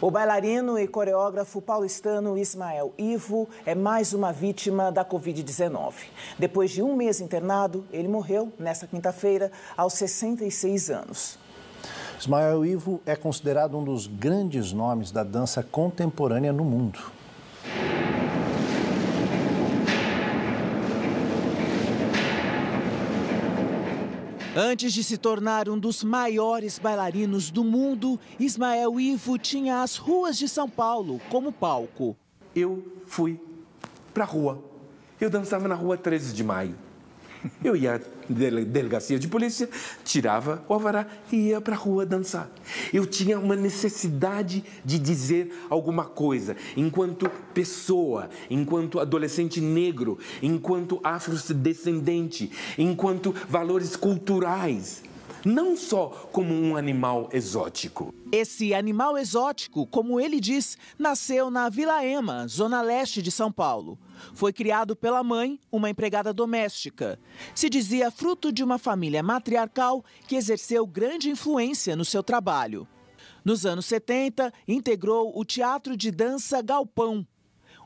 O bailarino e coreógrafo paulistano Ismael Ivo é mais uma vítima da Covid-19. Depois de um mês internado, ele morreu nesta quinta-feira, aos 66 anos. Ismael Ivo é considerado um dos grandes nomes da dança contemporânea no mundo. Antes de se tornar um dos maiores bailarinos do mundo, Ismael Ivo tinha as ruas de São Paulo como palco. Eu fui pra rua. Eu dançava na rua 13 de maio. Eu ia à delegacia de polícia, tirava o alvará e ia para a rua dançar. Eu tinha uma necessidade de dizer alguma coisa, enquanto pessoa, enquanto adolescente negro, enquanto afrodescendente, enquanto valores culturais não só como um animal exótico. Esse animal exótico, como ele diz, nasceu na Vila Ema, zona leste de São Paulo. Foi criado pela mãe, uma empregada doméstica. Se dizia fruto de uma família matriarcal que exerceu grande influência no seu trabalho. Nos anos 70, integrou o Teatro de Dança Galpão,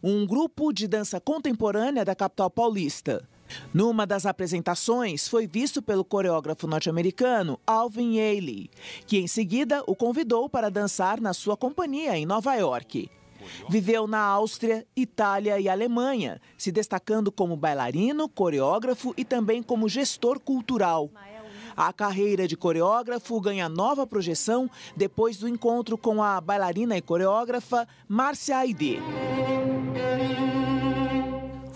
um grupo de dança contemporânea da capital paulista. Numa das apresentações, foi visto pelo coreógrafo norte-americano Alvin Ailey, que em seguida o convidou para dançar na sua companhia em Nova York. Viveu na Áustria, Itália e Alemanha, se destacando como bailarino, coreógrafo e também como gestor cultural. A carreira de coreógrafo ganha nova projeção depois do encontro com a bailarina e coreógrafa Márcia Aide.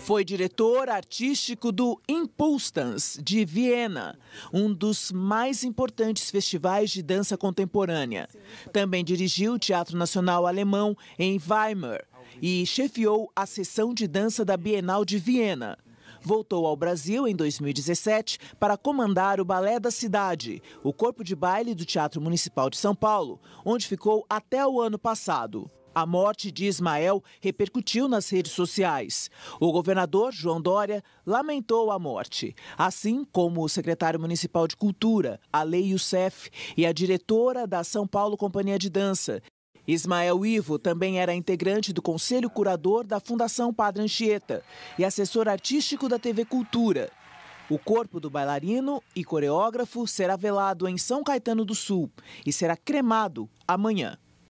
Foi diretor artístico do Impulstans de Viena, um dos mais importantes festivais de dança contemporânea. Também dirigiu o Teatro Nacional Alemão em Weimar e chefiou a seção de dança da Bienal de Viena. Voltou ao Brasil em 2017 para comandar o Balé da Cidade, o corpo de baile do Teatro Municipal de São Paulo, onde ficou até o ano passado. A morte de Ismael repercutiu nas redes sociais. O governador João Dória lamentou a morte, assim como o secretário municipal de Cultura, Alei Youssef, e a diretora da São Paulo Companhia de Dança, Ismael Ivo também era integrante do Conselho Curador da Fundação Padre Anchieta e assessor artístico da TV Cultura. O corpo do bailarino e coreógrafo será velado em São Caetano do Sul e será cremado amanhã.